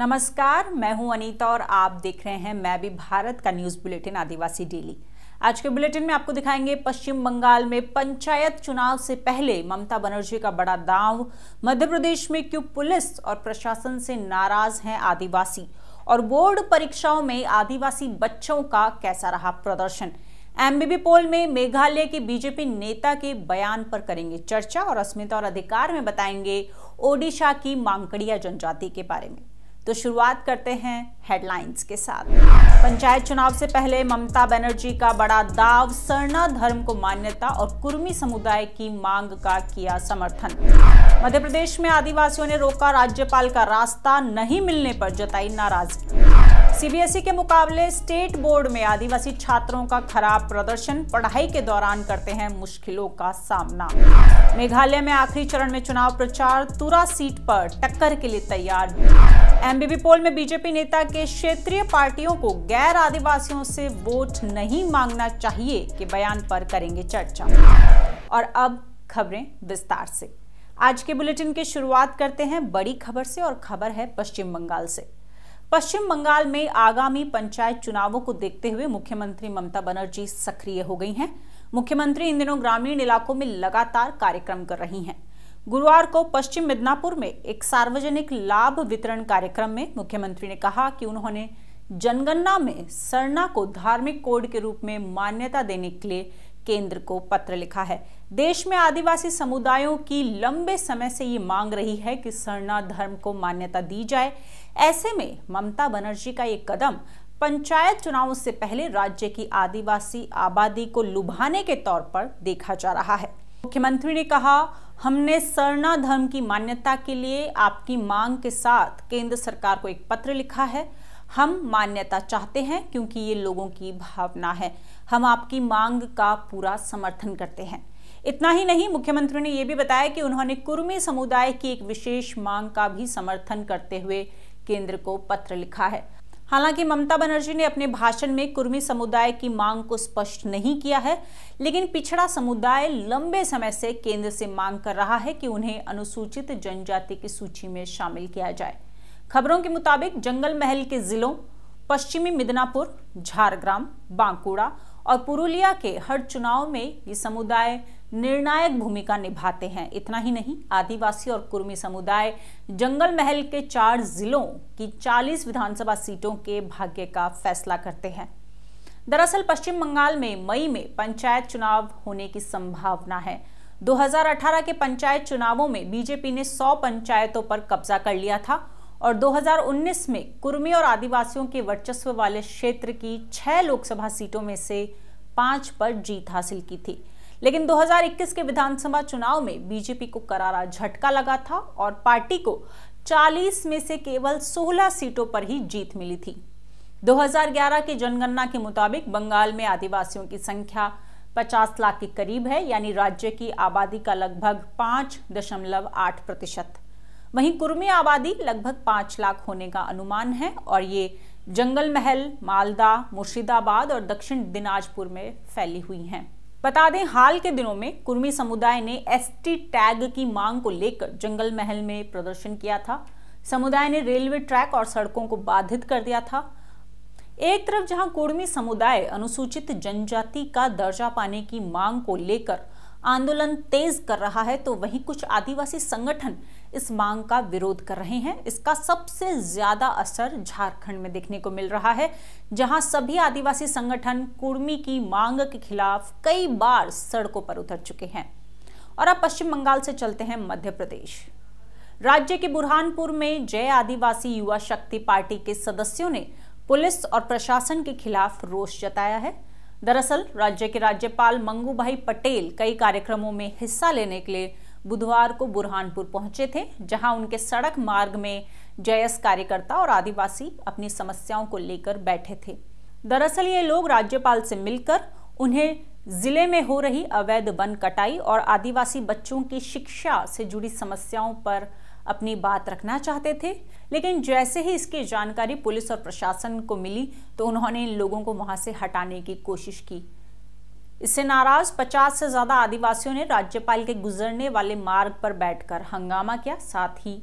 नमस्कार मैं हूं अनीता और आप देख रहे हैं मैं भी भारत का न्यूज़ बुलेटिन आदिवासी डेली आज के बुलेटिन में आपको दिखाएंगे पश्चिम बंगाल में पंचायत चुनाव से पहले ममता बनर्जी का बड़ा दांव मध्य प्रदेश में क्यों पुलिस और प्रशासन से नाराज हैं आदिवासी और बोर्ड परीक्षाओं में आदिवासी बच्चों का कैसा रहा प्रदर्शन एमबीबी पोल में मेघालय के बीजेपी नेता के बयान पर करेंगे चर्चा और अस्मिता और अधिकार में बताएंगे ओडिशा की मांकड़िया जनजाति के बारे में तो शुरुआत करते हैं हेडलाइंस के साथ पंचायत चुनाव से पहले ममता बनर्जी का बड़ा दाव सरना धर्म को मान्यता और कुर्मी समुदाय की मांग का किया समर्थन मध्य प्रदेश में आदिवासियों ने रोका राज्यपाल का रास्ता नहीं मिलने पर जताई नाराजगी सीबीएसई के मुकाबले स्टेट बोर्ड में आदिवासी छात्रों का खराब प्रदर्शन पढ़ाई के दौरान करते हैं मुश्किलों का सामना मेघालय में आखिरी चरण में चुनाव प्रचार तुरा सीट पर टक्कर के लिए तैयार एमबीबी पोल में बीजेपी नेता के क्षेत्रीय पार्टियों को गैर आदिवासियों से वोट नहीं मांगना चाहिए के बयान पर करेंगे चर्चा और अब खबरें विस्तार से आज के बुलेटिन की शुरुआत करते हैं बड़ी खबर से और खबर है पश्चिम बंगाल से पश्चिम बंगाल में आगामी पंचायत चुनावों को देखते हुए मुख्यमंत्री ममता बनर्जी सक्रिय हो गई हैं मुख्यमंत्री इन दिनों ग्रामीण इलाकों में लगातार कार्यक्रम कर रही हैं गुरुवार को पश्चिम मिदनापुर में एक सार्वजनिक लाभ वितरण कार्यक्रम में मुख्यमंत्री ने कहा कि उन्होंने जनगणना में सरना को धार्मिक कोड के रूप में मान्यता देने के लिए केंद्र को पत्र लिखा है देश में आदिवासी समुदायों की लंबे समय से ये मांग रही है कि सरना धर्म को मान्यता दी जाए ऐसे में ममता बनर्जी का ये कदम पंचायत चुनावों से पहले राज्य की आदिवासी आबादी को लुभाने के तौर पर देखा जा रहा है मुख्यमंत्री ने कहा हमने सरना धर्म की मान्यता के लिए आपकी मांग के साथ केंद्र सरकार को एक पत्र लिखा है हम मान्यता चाहते हैं क्योंकि ये लोगों की भावना है हम आपकी मांग का पूरा समर्थन करते हैं इतना ही नहीं मुख्यमंत्री ने यह भी बताया कि उन्होंने कुर्मी समुदाय की एक विशेष मांग का भी समर्थन करते हुए केंद्र को पत्र लिखा है हालांकि ममता बनर्जी ने अपने भाषण में कुर्मी समुदाय की मांग को स्पष्ट नहीं किया है लेकिन पिछड़ा समुदाय लंबे समय से केंद्र से मांग कर रहा है कि उन्हें अनुसूचित जनजाति की सूची में शामिल किया जाए खबरों के मुताबिक जंगल महल के जिलों पश्चिमी मिदनापुर झारग्राम बांकुड़ा और पुरुलिया के हर चुनाव में ये समुदाय निर्णायक भूमिका निभाते हैं इतना ही नहीं आदिवासी और कुर्मी समुदाय जंगल महल के चार जिलों की 40 विधानसभा सीटों के भाग्य का फैसला करते हैं दरअसल पश्चिम बंगाल में मई में पंचायत चुनाव होने की संभावना है 2018 के पंचायत चुनावों में बीजेपी ने 100 पंचायतों पर कब्जा कर लिया था और 2019 में कुर्मी और आदिवासियों के वर्चस्व वाले क्षेत्र की छह लोकसभा सीटों में से पांच पर जीत हासिल की थी लेकिन 2021 के विधानसभा चुनाव में बीजेपी को करारा झटका लगा था और पार्टी को 40 में से केवल 16 सीटों पर ही जीत मिली थी 2011 की जनगणना के मुताबिक बंगाल में आदिवासियों की संख्या 50 लाख के करीब है यानी राज्य की आबादी का लगभग 5.8 प्रतिशत वहीं कुर्मी आबादी लगभग 5 लाख होने का अनुमान है और ये जंगल महल मालदा मुर्शिदाबाद और दक्षिण दिनाजपुर में फैली हुई हैं बता दें हाल के दिनों में कुर्मी समुदाय ने एसटी टैग की मांग को लेकर जंगल महल में प्रदर्शन किया था समुदाय ने रेलवे ट्रैक और सड़कों को बाधित कर दिया था एक तरफ जहां कुर्मी समुदाय अनुसूचित जनजाति का दर्जा पाने की मांग को लेकर आंदोलन तेज कर रहा है तो वहीं कुछ आदिवासी संगठन इस मांग का विरोध कर रहे हैं इसका सबसे ज्यादा असर झारखंड में देखने को मिल रहा है जहां सभी आदिवासी संगठन कुर्मी की मांग के खिलाफ कई बार सड़कों पर उतर चुके हैं और अब पश्चिम बंगाल से चलते हैं मध्य प्रदेश राज्य के बुरहानपुर में जय आदिवासी युवा शक्ति पार्टी के सदस्यों ने पुलिस और प्रशासन के खिलाफ रोष जताया है दरअसल राज्य के राज्यपाल मंगू भाई पटेल कई कार्यक्रमों में हिस्सा लेने के लिए बुधवार को बुरहानपुर पहुंचे थे जहां उनके सड़क मार्ग में जयस कार्यकर्ता और आदिवासी अपनी समस्याओं को लेकर बैठे थे दरअसल ये लोग राज्यपाल से मिलकर उन्हें जिले में हो रही अवैध वन कटाई और आदिवासी बच्चों की शिक्षा से जुड़ी समस्याओं पर अपनी बात रखना चाहते थे लेकिन जैसे ही इसकी जानकारी पुलिस और प्रशासन को मिली तो उन्होंने इन लोगों को वहां से हटाने की कोशिश की इससे नाराज 50 से ज्यादा आदिवासियों ने राज्यपाल के गुजरने वाले मार्ग पर बैठकर हंगामा किया साथ ही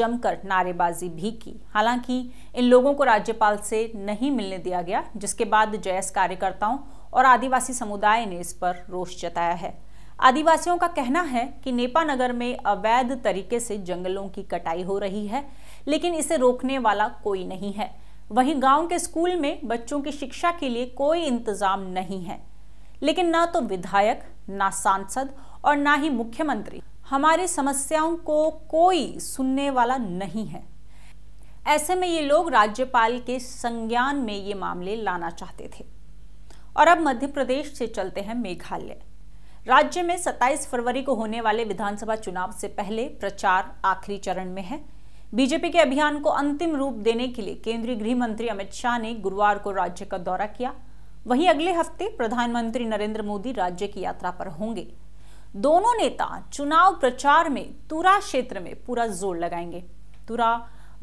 जमकर नारेबाजी भी की हालांकि इन लोगों को राज्यपाल से नहीं मिलने दिया गया जिसके बाद जयस कार्यकर्ताओं और आदिवासी समुदाय ने इस पर रोष जताया है आदिवासियों का कहना है कि नेपानगर में अवैध तरीके से जंगलों की कटाई हो रही है लेकिन इसे रोकने वाला कोई नहीं है वहीं गांव के स्कूल में बच्चों की शिक्षा के लिए कोई इंतजाम नहीं है लेकिन ना तो विधायक ना सांसद और ना ही मुख्यमंत्री हमारी समस्याओं को कोई सुनने वाला नहीं है ऐसे में ये लोग राज्यपाल के संज्ञान में ये मामले लाना चाहते थे और अब मध्य प्रदेश से चलते हैं मेघालय राज्य में 27 फरवरी को होने वाले विधानसभा चुनाव से पहले प्रचार आखिरी चरण में है बीजेपी के अभियान को अंतिम रूप देने के लिए केंद्रीय गृह मंत्री अमित शाह ने गुरुवार को राज्य का दौरा किया वहीं अगले हफ्ते प्रधानमंत्री नरेंद्र मोदी राज्य की यात्रा पर होंगे दोनों नेता चुनाव प्रचार में तुरा क्षेत्र में पूरा जोर लगाएंगे तुरा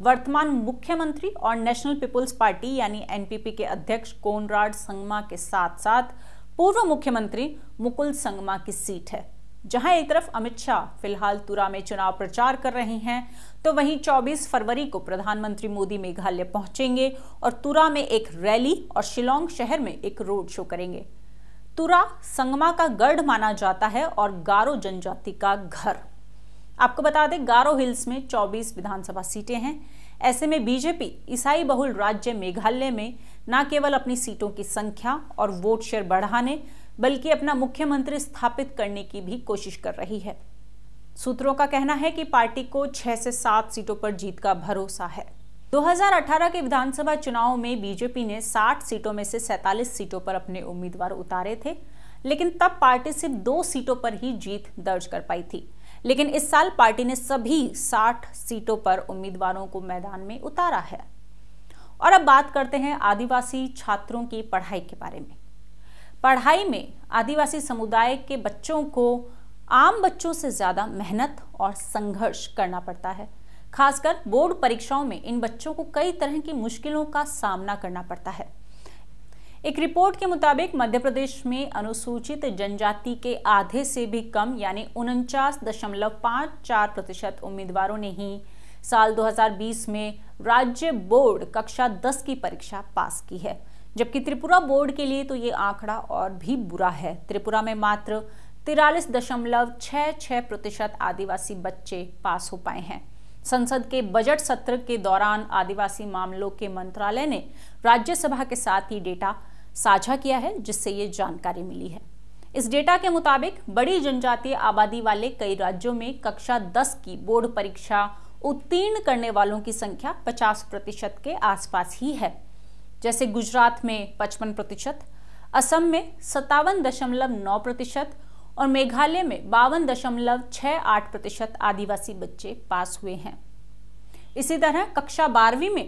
वर्तमान मुख्यमंत्री और नेशनल पीपुल्स पार्टी यानी एनपीपी के अध्यक्ष कोनराड संगमा के साथ साथ पूर्व मुख्यमंत्री मुकुल संगमा की सीट है जहां एक तरफ अमित शाह फिलहाल तुरा में चुनाव प्रचार कर रहे हैं तो वहीं 24 फरवरी को प्रधानमंत्री मोदी मेघालय पहुंचेंगे और तुरा में एक रैली और शिलोंग शहर में एक रोड शो करेंगे तुरा संगमा का गढ़ माना जाता है और गारो जनजाति का घर आपको बता दें गारो हिल्स में 24 विधानसभा सीटें हैं ऐसे में बीजेपी ईसाई बहुल राज्य मेघालय में न केवल अपनी सीटों की संख्या और वोट शेयर बढ़ाने बल्कि अपना मुख्यमंत्री स्थापित करने की भी कोशिश कर रही है सूत्रों का कहना है कि पार्टी को छह से सात सीटों पर जीत का भरोसा है 2018 के विधानसभा चुनाव में बीजेपी ने 60 सीटों में से 47 सीटों पर अपने उम्मीदवार उतारे थे लेकिन तब पार्टी सिर्फ दो सीटों पर ही जीत दर्ज कर पाई थी लेकिन इस साल पार्टी ने सभी 60 सीटों पर उम्मीदवारों को मैदान में उतारा है और अब बात करते हैं आदिवासी छात्रों की पढ़ाई के बारे में पढ़ाई में आदिवासी समुदाय के बच्चों को आम बच्चों से ज़्यादा मेहनत और संघर्ष करना पड़ता है खासकर बोर्ड परीक्षाओं में इन बच्चों को कई तरह की मुश्किलों का सामना करना पड़ता है एक रिपोर्ट के मुताबिक मध्य प्रदेश में अनुसूचित जनजाति के आधे से भी कम यानी उनचास दशमलव चार प्रतिशत उम्मीदवारों ने ही साल 2020 में राज्य बोर्ड कक्षा दस की परीक्षा पास की है जबकि त्रिपुरा बोर्ड के लिए तो ये आंकड़ा और भी बुरा है त्रिपुरा में मात्र तिरालीस दशमलव छह छह प्रतिशत आदिवासी बच्चे पास हो पाए हैं संसद के बजट सत्र के दौरान आदिवासी मामलों के मंत्रालय ने राज्यसभा के साथ ही डेटा साझा किया है जिससे ये जानकारी मिली है इस डेटा के मुताबिक बड़ी जनजातीय आबादी वाले कई राज्यों में कक्षा 10 की बोर्ड परीक्षा उत्तीर्ण करने वालों की संख्या 50 प्रतिशत के आसपास ही है जैसे गुजरात में पचपन प्रतिशत असम में सत्तावन दशमलव नौ प्रतिशत और मेघालय में बावन दशमलव छः आठ प्रतिशत आदिवासी बच्चे पास हुए हैं इसी तरह कक्षा बारहवीं में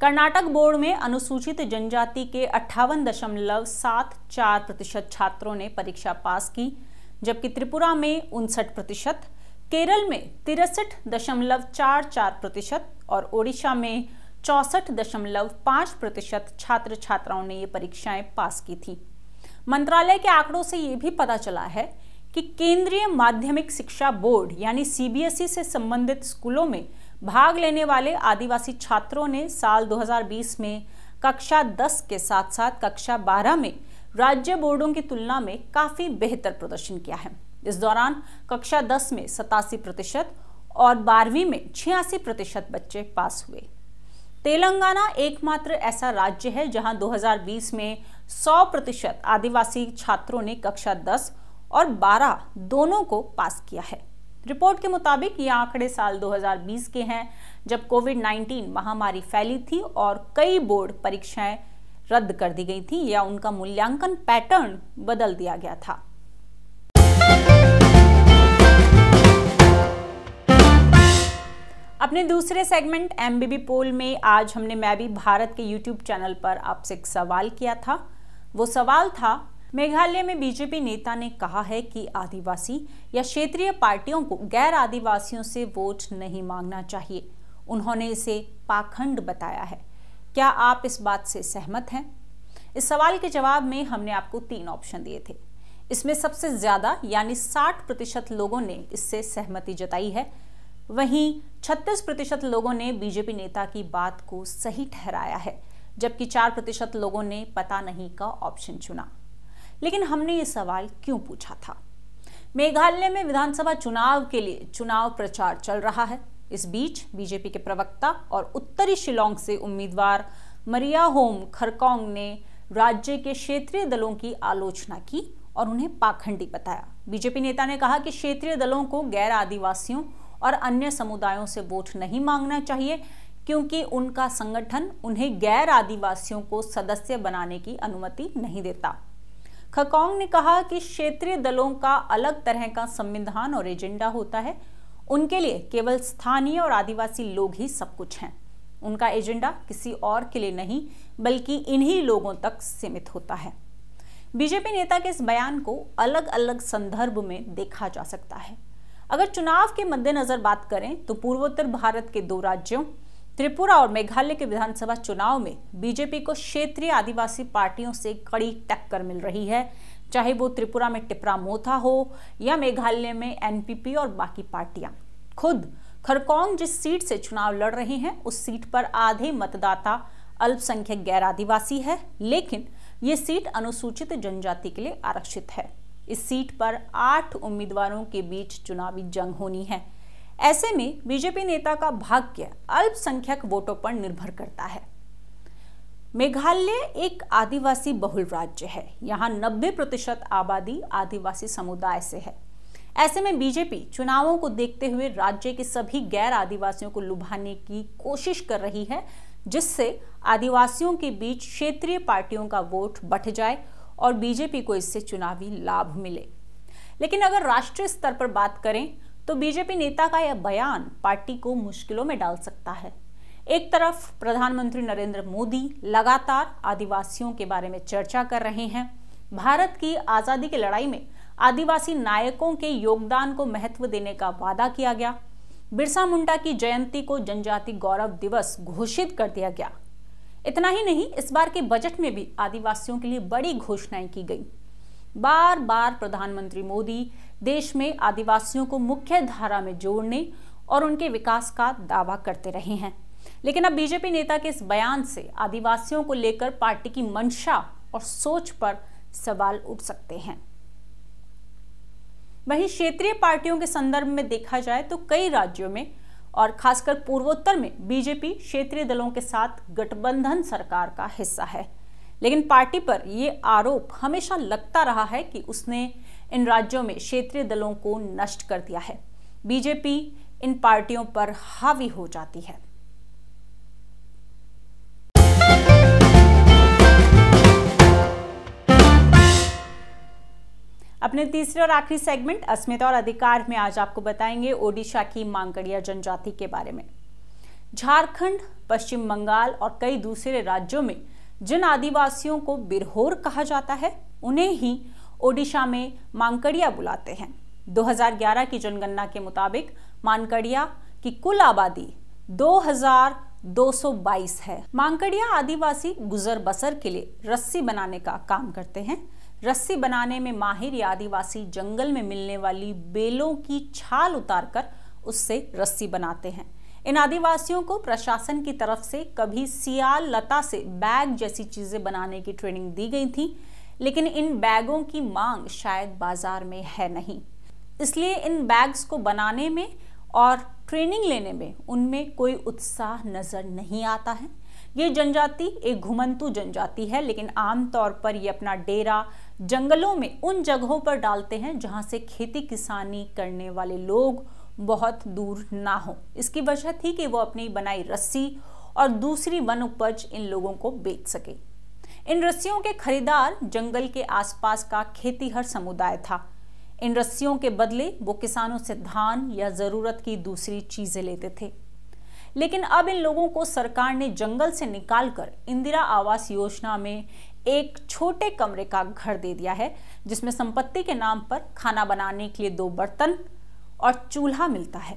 कर्नाटक बोर्ड में अनुसूचित जनजाति के अट्ठावन दशमलव सात चार प्रतिशत छात्रों ने परीक्षा पास की जबकि त्रिपुरा में उनसठ प्रतिशत केरल में तिरसठ दशमलव चार चार प्रतिशत और ओडिशा में चौसठ दशमलव पांच प्रतिशत छात्र छात्राओं ने ये परीक्षाएं पास की थी मंत्रालय के आंकड़ों से ये भी पता चला है कि केंद्रीय माध्यमिक शिक्षा बोर्ड यानी सीबीएसई से संबंधित स्कूलों में भाग लेने वाले आदिवासी छात्रों ने साल 2020 में कक्षा 10 के साथ साथ कक्षा 12 में राज्य बोर्डों की तुलना में काफ़ी बेहतर प्रदर्शन किया है इस दौरान कक्षा 10 में सतासी प्रतिशत और बारहवीं में छियासी प्रतिशत बच्चे पास हुए तेलंगाना एकमात्र ऐसा राज्य है जहां 2020 में 100 प्रतिशत आदिवासी छात्रों ने कक्षा 10 और 12 दोनों को पास किया है रिपोर्ट के मुताबिक ये आंकड़े साल 2020 के हैं जब कोविड 19 महामारी फैली थी और कई बोर्ड परीक्षाएं रद्द कर दी गई थी या उनका मूल्यांकन पैटर्न बदल दिया गया था अपने दूसरे सेगमेंट एमबीबी पोल में आज हमने मैं भी भारत के यूट्यूब चैनल पर आपसे एक सवाल किया था वो सवाल था मेघालय में बीजेपी नेता ने कहा है कि आदिवासी या क्षेत्रीय पार्टियों को गैर आदिवासियों से वोट नहीं मांगना चाहिए उन्होंने इसे पाखंड बताया है क्या आप इस बात से सहमत हैं इस सवाल के जवाब में हमने आपको तीन ऑप्शन दिए थे इसमें सबसे ज़्यादा यानी 60 प्रतिशत लोगों ने इससे सहमति जताई है वहीं 36 प्रतिशत लोगों ने बीजेपी नेता की बात को सही ठहराया है जबकि 4 प्रतिशत लोगों ने पता नहीं का ऑप्शन चुना लेकिन हमने ये सवाल क्यों पूछा था मेघालय में विधानसभा चुनाव के लिए चुनाव प्रचार चल रहा है इस बीच बीजेपी के प्रवक्ता और उत्तरी शिलोंग से उम्मीदवार मरिया होम खरकोंग ने राज्य के क्षेत्रीय दलों की आलोचना की और उन्हें पाखंडी बताया बीजेपी नेता ने कहा कि क्षेत्रीय दलों को गैर आदिवासियों और अन्य समुदायों से वोट नहीं मांगना चाहिए क्योंकि उनका संगठन उन्हें गैर आदिवासियों को सदस्य बनाने की अनुमति नहीं देता खकोंग ने कहा कि क्षेत्रीय दलों का अलग तरह का संविधान और एजेंडा होता है उनके लिए केवल स्थानीय और आदिवासी लोग ही सब कुछ हैं उनका एजेंडा किसी और के लिए नहीं बल्कि इन्हीं लोगों तक सीमित होता है बीजेपी नेता के इस बयान को अलग अलग संदर्भ में देखा जा सकता है अगर चुनाव के मद्देनजर बात करें तो पूर्वोत्तर भारत के दो राज्यों त्रिपुरा और मेघालय के विधानसभा चुनाव में बीजेपी को क्षेत्रीय आदिवासी पार्टियों से कड़ी टक्कर मिल रही है चाहे वो त्रिपुरा में टिपरा मोथा हो या मेघालय में एनपीपी और बाकी पार्टियां खुद खरकोंग जिस सीट से चुनाव लड़ रहे हैं उस सीट पर आधे मतदाता अल्पसंख्यक गैर आदिवासी है लेकिन ये सीट अनुसूचित जनजाति के लिए आरक्षित है इस सीट पर आठ उम्मीदवारों के बीच चुनावी जंग होनी है ऐसे में बीजेपी नेता का भाग्य अल्पसंख्यक वोटों पर निर्भर करता है मेघालय एक आदिवासी बहुल राज्य है यहाँ 90 प्रतिशत आबादी आदिवासी समुदाय से है ऐसे में बीजेपी चुनावों को देखते हुए राज्य के सभी गैर आदिवासियों को लुभाने की कोशिश कर रही है जिससे आदिवासियों के बीच क्षेत्रीय पार्टियों का वोट बढ़ जाए और बीजेपी को इससे चुनावी लाभ मिले लेकिन अगर राष्ट्रीय स्तर पर बात करें तो बीजेपी नेता का यह बयान पार्टी को मुश्किलों में डाल सकता है एक तरफ प्रधानमंत्री नरेंद्र मोदी लगातार आदिवासियों के बारे में चर्चा कर रहे हैं भारत की आज़ादी की लड़ाई में आदिवासी नायकों के योगदान को महत्व देने का वादा किया गया बिरसा मुंडा की जयंती को जनजाति गौरव दिवस घोषित कर दिया गया इतना ही नहीं इस बार के बजट में भी आदिवासियों के लिए बड़ी घोषणाएं की गई बार बार प्रधानमंत्री मोदी देश में आदिवासियों को मुख्य धारा में जोड़ने और उनके विकास का दावा करते रहे हैं लेकिन अब बीजेपी नेता के इस बयान से आदिवासियों को लेकर पार्टी की मंशा और सोच पर सवाल उठ सकते हैं वहीं क्षेत्रीय पार्टियों के संदर्भ में देखा जाए तो कई राज्यों में और खासकर पूर्वोत्तर में बीजेपी क्षेत्रीय दलों के साथ गठबंधन सरकार का हिस्सा है लेकिन पार्टी पर ये आरोप हमेशा लगता रहा है कि उसने इन राज्यों में क्षेत्रीय दलों को नष्ट कर दिया है बीजेपी इन पार्टियों पर हावी हो जाती है अपने तीसरे और आखिरी सेगमेंट अस्मिता और अधिकार में आज आपको बताएंगे ओडिशा की मांगड़िया जनजाति के बारे में झारखंड पश्चिम बंगाल और कई दूसरे राज्यों में जिन आदिवासियों को बिरहोर कहा जाता है उन्हें ही ओडिशा में मांकड़िया बुलाते हैं 2011 की जनगणना के मुताबिक मानकड़िया की कुल आबादी 222 है मांकड़िया आदिवासी गुजर बसर के लिए रस्सी बनाने का काम करते हैं रस्सी बनाने में माहिर या आदिवासी जंगल में मिलने वाली बेलों की छाल उतारकर उससे रस्सी बनाते हैं इन आदिवासियों को प्रशासन की तरफ से कभी सियाल लता से बैग जैसी चीज़ें बनाने की ट्रेनिंग दी गई थी लेकिन इन बैगों की मांग शायद बाजार में है नहीं इसलिए इन बैग्स को बनाने में और ट्रेनिंग लेने में उनमें कोई उत्साह नज़र नहीं आता है ये जनजाति एक घुमंतु जनजाति है लेकिन आमतौर पर ये अपना डेरा जंगलों में उन जगहों पर डालते हैं जहाँ से खेती किसानी करने वाले लोग बहुत दूर ना हो इसकी वजह थी कि वो अपनी बनाई रस्सी और दूसरी वन उपज इन लोगों को बेच सके इन रस्सियों के खरीदार जंगल के आसपास का खेतीहर समुदाय था इन रस्सियों के बदले वो किसानों से धान या ज़रूरत की दूसरी चीज़ें लेते थे लेकिन अब इन लोगों को सरकार ने जंगल से निकालकर इंदिरा आवास योजना में एक छोटे कमरे का घर दे दिया है जिसमें संपत्ति के नाम पर खाना बनाने के लिए दो बर्तन और चूल्हा मिलता है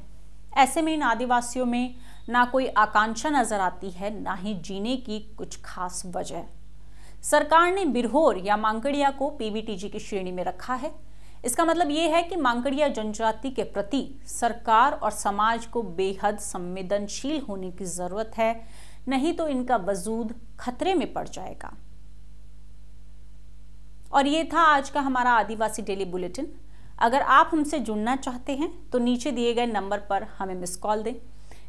ऐसे में इन आदिवासियों में ना कोई आकांक्षा नजर आती है ना ही जीने की कुछ खास वजह सरकार ने बिरहोर या मांगड़िया को पीबीटीजी की श्रेणी में रखा है इसका मतलब ये है कि मांगड़िया जनजाति के प्रति सरकार और समाज को बेहद संवेदनशील होने की ज़रूरत है नहीं तो इनका वजूद खतरे में पड़ जाएगा और ये था आज का हमारा आदिवासी डेली बुलेटिन अगर आप हमसे जुड़ना चाहते हैं तो नीचे दिए गए नंबर पर हमें मिस कॉल दें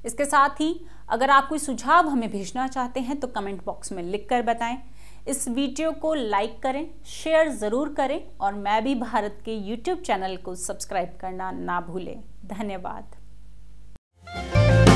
इसके साथ ही अगर आप कोई सुझाव हमें भेजना चाहते हैं तो कमेंट बॉक्स में लिख कर बताएं इस वीडियो को लाइक करें शेयर ज़रूर करें और मैं भी भारत के यूट्यूब चैनल को सब्सक्राइब करना ना भूलें धन्यवाद